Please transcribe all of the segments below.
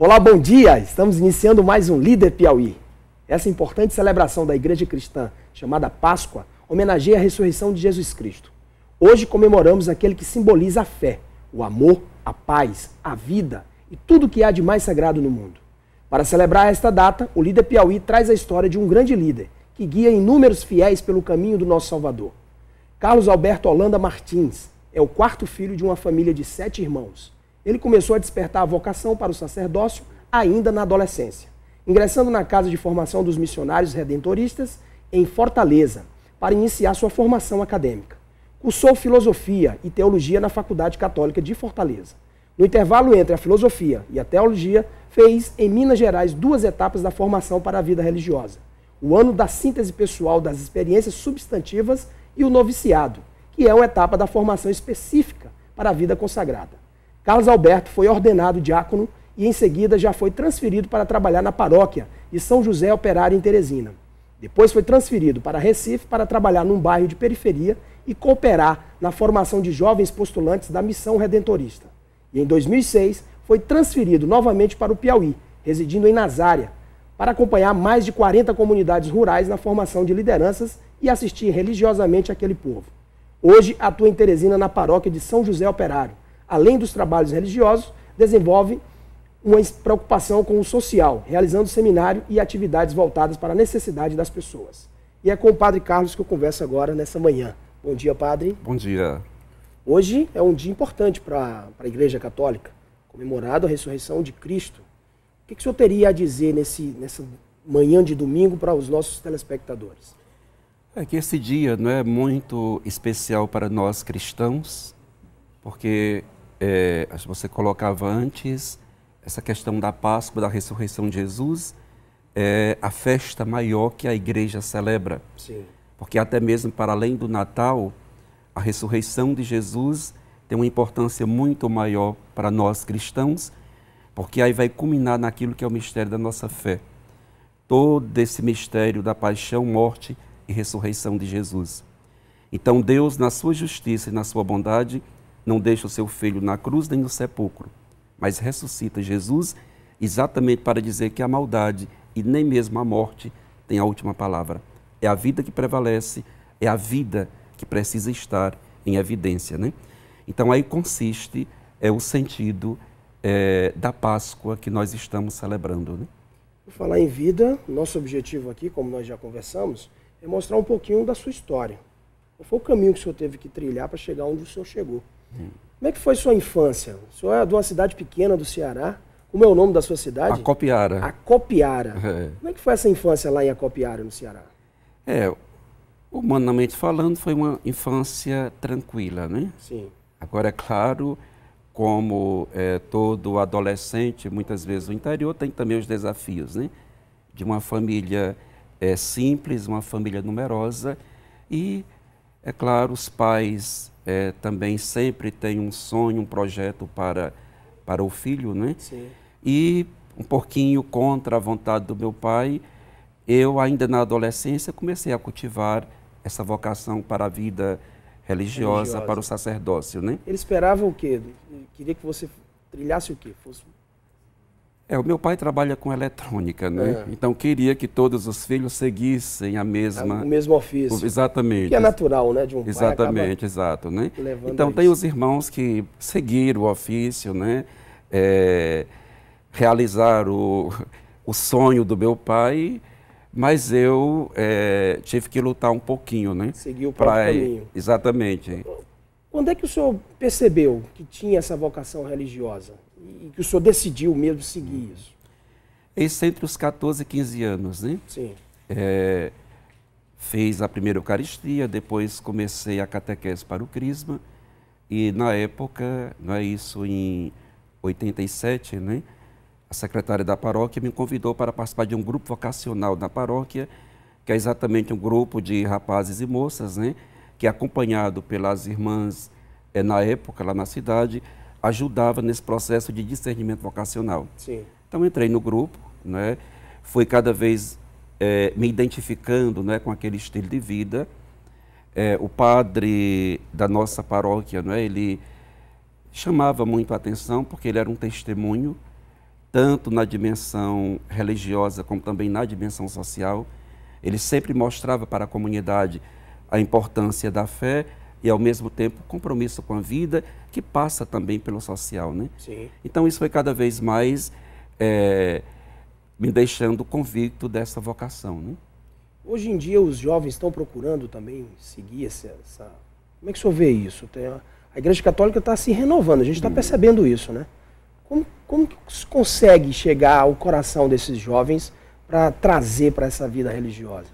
Olá, bom dia! Estamos iniciando mais um Líder Piauí. Essa importante celebração da Igreja Cristã, chamada Páscoa, homenageia a ressurreição de Jesus Cristo. Hoje comemoramos aquele que simboliza a fé, o amor, a paz, a vida e tudo o que há de mais sagrado no mundo. Para celebrar esta data, o Líder Piauí traz a história de um grande líder que guia inúmeros fiéis pelo caminho do nosso Salvador. Carlos Alberto Holanda Martins é o quarto filho de uma família de sete irmãos ele começou a despertar a vocação para o sacerdócio ainda na adolescência, ingressando na Casa de Formação dos Missionários Redentoristas, em Fortaleza, para iniciar sua formação acadêmica. Cursou filosofia e teologia na Faculdade Católica de Fortaleza. No intervalo entre a filosofia e a teologia, fez em Minas Gerais duas etapas da formação para a vida religiosa: o ano da síntese pessoal das experiências substantivas e o noviciado, que é uma etapa da formação específica para a vida consagrada. Carlos Alberto foi ordenado diácono e em seguida já foi transferido para trabalhar na paróquia de São José Operário em Teresina. Depois foi transferido para Recife para trabalhar num bairro de periferia e cooperar na formação de jovens postulantes da missão redentorista. E em 2006 foi transferido novamente para o Piauí, residindo em Nazária, para acompanhar mais de 40 comunidades rurais na formação de lideranças e assistir religiosamente aquele povo. Hoje atua em Teresina na paróquia de São José Operário além dos trabalhos religiosos, desenvolve uma preocupação com o social, realizando seminário e atividades voltadas para a necessidade das pessoas. E é com o Padre Carlos que eu converso agora nessa manhã. Bom dia, Padre. Bom dia. Hoje é um dia importante para a Igreja Católica, comemorado a ressurreição de Cristo. O que, que o senhor teria a dizer nesse, nessa manhã de domingo para os nossos telespectadores? É que esse dia não é muito especial para nós cristãos, porque é, você colocava antes essa questão da Páscoa, da ressurreição de Jesus, é a festa maior que a igreja celebra. Sim. Porque até mesmo para além do Natal, a ressurreição de Jesus tem uma importância muito maior para nós cristãos, porque aí vai culminar naquilo que é o mistério da nossa fé. Todo esse mistério da paixão, morte e ressurreição de Jesus. Então Deus, na sua justiça e na sua bondade, não deixa o seu filho na cruz nem no sepulcro, mas ressuscita Jesus exatamente para dizer que a maldade e nem mesmo a morte tem a última palavra. É a vida que prevalece, é a vida que precisa estar em evidência. Né? Então aí consiste é, o sentido é, da Páscoa que nós estamos celebrando. Né? falar em vida, nosso objetivo aqui, como nós já conversamos, é mostrar um pouquinho da sua história. Qual foi o caminho que o senhor teve que trilhar para chegar onde o senhor chegou? Como é que foi sua infância? O senhor é de uma cidade pequena do Ceará. Como é o nome da sua cidade? Acopiara. Acopiara. É. Como é que foi essa infância lá em Acopiara, no Ceará? É, humanamente falando, foi uma infância tranquila, né? Sim. Agora, é claro, como é, todo adolescente, muitas vezes no interior, tem também os desafios, né? De uma família é, simples, uma família numerosa e, é claro, os pais é, também sempre tem um sonho, um projeto para, para o filho, né? Sim. E um pouquinho contra a vontade do meu pai, eu ainda na adolescência comecei a cultivar essa vocação para a vida religiosa, religiosa. para o sacerdócio, né? Ele esperava o quê? Queria que você trilhasse o quê? Fosse é, o meu pai trabalha com eletrônica, né? É. Então queria que todos os filhos seguissem a mesma. O mesmo ofício. Exatamente. Que é natural, né? De um exatamente, exato, né? Então tem os irmãos que seguiram o ofício, né? É, realizaram o, o sonho do meu pai, mas eu é, tive que lutar um pouquinho, né? Seguiu o próprio pra, caminho. Exatamente. Quando é que o senhor percebeu que tinha essa vocação religiosa? e que o senhor decidiu mesmo seguir uhum. isso? Isso é entre os 14 e 15 anos, né? Sim. É, fez a primeira Eucaristia, depois comecei a catequese para o Crisma, e na época, não é isso em 87, né? A secretária da paróquia me convidou para participar de um grupo vocacional da paróquia, que é exatamente um grupo de rapazes e moças, né? Que é acompanhado pelas irmãs, é, na época, lá na cidade, ajudava nesse processo de discernimento vocacional. Sim. Então entrei no grupo, né? fui cada vez é, me identificando né, com aquele estilo de vida. É, o padre da nossa paróquia, né, ele chamava muito a atenção porque ele era um testemunho, tanto na dimensão religiosa como também na dimensão social. Ele sempre mostrava para a comunidade a importância da fé, e, ao mesmo tempo, compromisso com a vida, que passa também pelo social. Né? Sim. Então, isso foi cada vez mais é, me deixando convicto dessa vocação. Né? Hoje em dia, os jovens estão procurando também seguir essa. essa... Como é que o senhor vê isso? Tem a... a Igreja Católica está se renovando, a gente está hum. percebendo isso, né? Como, como que se consegue chegar ao coração desses jovens para trazer para essa vida religiosa?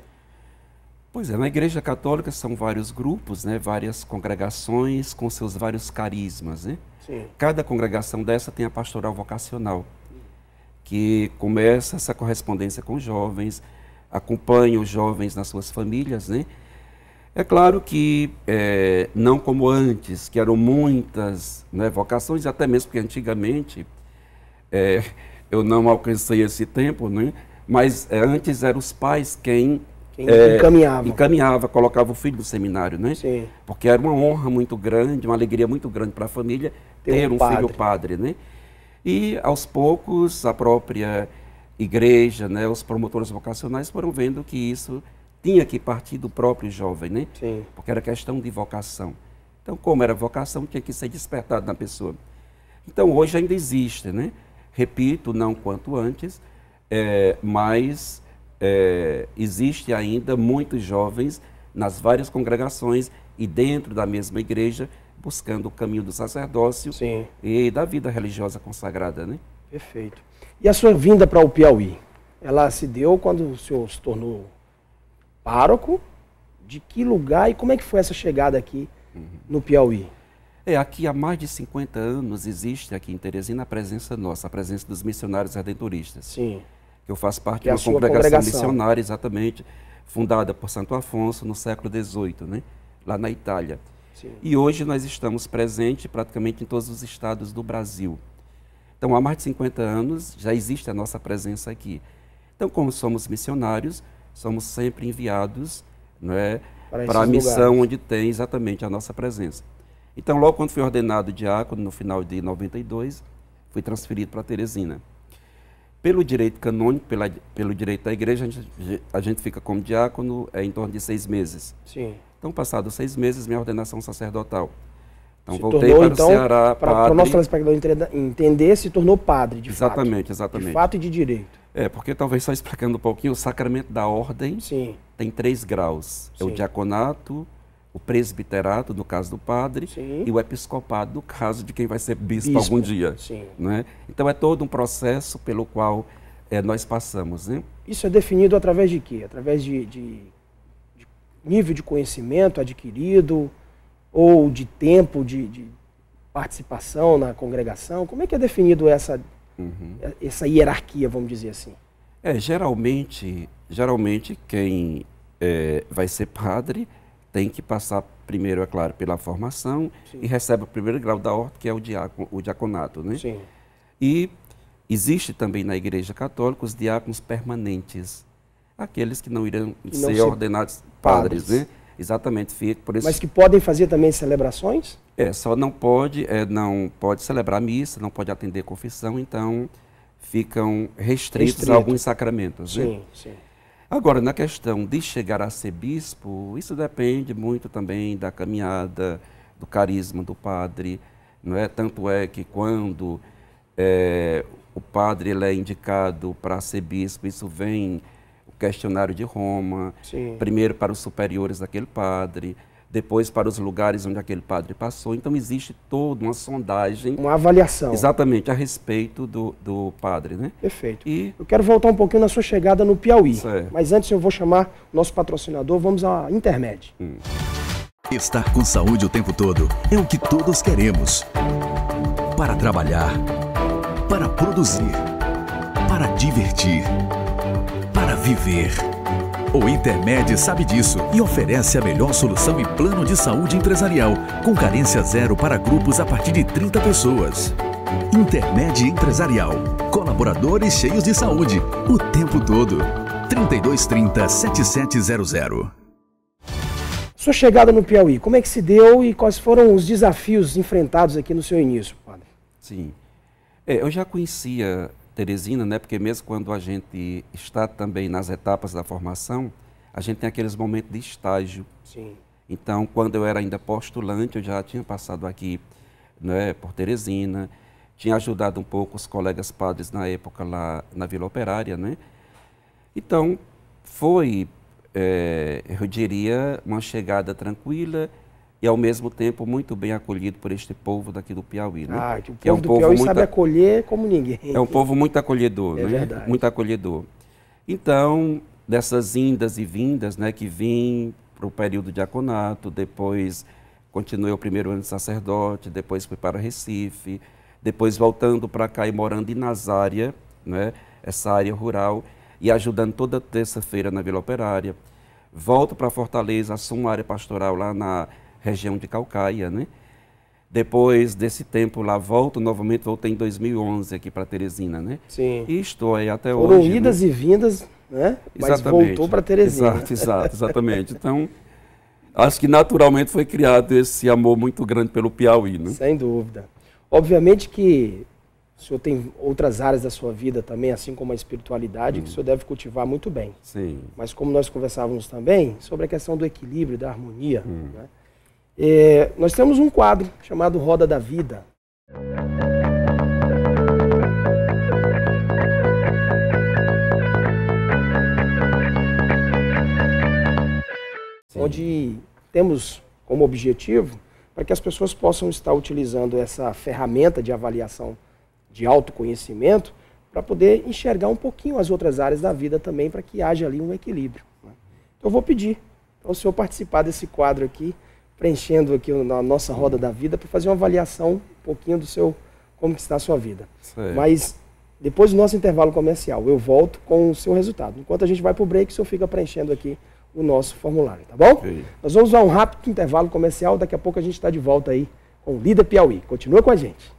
Pois é, na Igreja Católica são vários grupos, né? várias congregações com seus vários carismas. Né? Sim. Cada congregação dessa tem a pastoral vocacional, que começa essa correspondência com os jovens, acompanha os jovens nas suas famílias. Né? É claro que é, não como antes, que eram muitas né, vocações, até mesmo porque antigamente é, eu não alcancei esse tempo, né? mas é, antes eram os pais quem quem é, encaminhava. Encaminhava, colocava o filho no seminário, né? Sim. Porque era uma honra muito grande, uma alegria muito grande para a família ter, ter um, um padre. filho padre, né? E aos poucos a própria igreja, né, os promotores vocacionais foram vendo que isso tinha que partir do próprio jovem, né? Sim. Porque era questão de vocação. Então, como era vocação, tinha que ser despertado na pessoa. Então, hoje ainda existe, né? Repito, não quanto antes, é, mas é, existe ainda muitos jovens nas várias congregações e dentro da mesma igreja buscando o caminho do sacerdócio Sim. e da vida religiosa consagrada, né? Perfeito. E a sua vinda para o Piauí, ela se deu quando o senhor se tornou pároco? De que lugar e como é que foi essa chegada aqui uhum. no Piauí? É, aqui há mais de 50 anos existe aqui em Teresina a presença nossa, a presença dos missionários redentoristas. Sim que eu faço parte é de uma congregação, congregação, missionária, exatamente, fundada por Santo Afonso no século XVIII, né? lá na Itália. Sim. E hoje nós estamos presentes praticamente em todos os estados do Brasil. Então, há mais de 50 anos já existe a nossa presença aqui. Então, como somos missionários, somos sempre enviados né, para, para a missão lugares. onde tem exatamente a nossa presença. Então, logo quando fui ordenado diácono, no final de 92, fui transferido para Teresina. Pelo direito canônico, pela, pelo direito da igreja, a gente, a gente fica como diácono é, em torno de seis meses. Sim. Então, passados seis meses, minha ordenação sacerdotal. Então, se voltei tornou, para então, o Ceará. Para o nosso telespectador entender, se tornou padre, de exatamente, fato. Exatamente, exatamente De fato e de direito. É, porque talvez só explicando um pouquinho, o sacramento da ordem Sim. tem três graus: Sim. é o diaconato, o presbiterato, no caso do padre, Sim. e o episcopado, no caso de quem vai ser bispo, bispo. algum dia. Sim. Né? Então é todo um processo pelo qual é, nós passamos. Né? Isso é definido através de quê? Através de, de, de nível de conhecimento adquirido ou de tempo de, de, participação na congregação? Como é que é definido essa, uhum. essa hierarquia, vamos dizer assim? É, geralmente, geralmente quem é, vai ser padre tem que passar primeiro, é claro, pela formação Sim. e recebe o primeiro grau da ordem, que é o, diácono, o diaconato. Né? Sim. E existe também na Igreja Católica os diáconos permanentes, aqueles que não irão que não ser, ordenados padres, né? padres. né? Exatamente, por isso. Mas que podem fazer também celebrações? É, só não pode, é, não pode celebrar missa, não pode atender confissão, então ficam restritos Restrito. a alguns sacramentos. Sim, né? sim. Agora, na questão de chegar a ser bispo, isso depende muito também da caminhada, do carisma do padre. Não é? Tanto é que quando é, o padre ele é indicado para ser bispo, isso vem o questionário de Roma, Sim. primeiro para os superiores daquele padre depois para os lugares onde aquele padre passou. Então existe toda uma sondagem. Uma avaliação. Exatamente, a respeito do, do padre, né? Perfeito. E... Eu quero voltar um pouquinho na sua chegada no Piauí. Certo. Mas antes eu vou chamar o nosso patrocinador, vamos à Intermed. Hum. Estar com saúde o tempo todo é o que todos queremos. Para trabalhar, para produzir, para divertir, para viver. O Intermed sabe disso e oferece a melhor solução e plano de saúde empresarial, com carência zero para grupos a partir de 30 pessoas. Intermed Empresarial. Colaboradores cheios de saúde o tempo todo. 3230 7700. Sua chegada no Piauí, como é que se deu e quais foram os desafios enfrentados aqui no seu início, padre? Sim. É, eu já conhecia Teresina, né? Porque mesmo quando a gente está também nas etapas da formação, a gente tem aqueles momentos de estágio. Sim. Então, quando eu era ainda postulante, eu já tinha passado aqui, né, por Teresina, tinha ajudado um pouco os colegas padres na época lá na Vila Operária, né? Então, foi, é, eu diria, uma chegada tranquila e ao mesmo tempo muito bem acolhido por este povo daqui do Piauí. Né? Ah, que o povo, é um do povo Piauí muito... sabe acolher como ninguém. É um povo muito acolhedor, é né? Verdade. Muito acolhedor. Então, dessas indas e vindas, né, que vim para o período de aconato, depois continuei o primeiro ano de sacerdote, depois fui para Recife, depois voltando para cá e morando em Nazária, né, essa área rural, e ajudando toda terça-feira na Vila Operária. Volto para Fortaleza, assumo a área pastoral lá na região de Calcaia, né? Depois desse tempo lá, volto novamente, voltei em 2011 aqui para Teresina, né? Sim. E estou aí até Foram hoje. Né? idas né? e vindas, né? Mas exatamente. voltou para Teresina. Exato, exato, exatamente. Então, acho que naturalmente foi criado esse amor muito grande pelo Piauí, né? Sem dúvida. Obviamente que o senhor tem outras áreas da sua vida também, assim como a espiritualidade, hum. que o hum. senhor deve cultivar muito bem. Sim. Mas como nós conversávamos também sobre a questão do equilíbrio, da harmonia, hum. né? É, nós temos um quadro chamado Roda da Vida. Sim. Onde temos como objetivo para que as pessoas possam estar utilizando essa ferramenta de avaliação de autoconhecimento para poder enxergar um pouquinho as outras áreas da vida também, para que haja ali um equilíbrio. Né? Então, eu vou pedir para o senhor participar desse quadro aqui preenchendo aqui na nossa roda da vida para fazer uma avaliação um pouquinho do seu como está a sua vida. Sei. Mas depois do nosso intervalo comercial, eu volto com o seu resultado. Enquanto a gente vai para o break, o senhor fica preenchendo aqui o nosso formulário, tá bom? Nós vamos a um rápido intervalo comercial, daqui a pouco a gente está de volta aí com o Líder Piauí. Continua com a gente.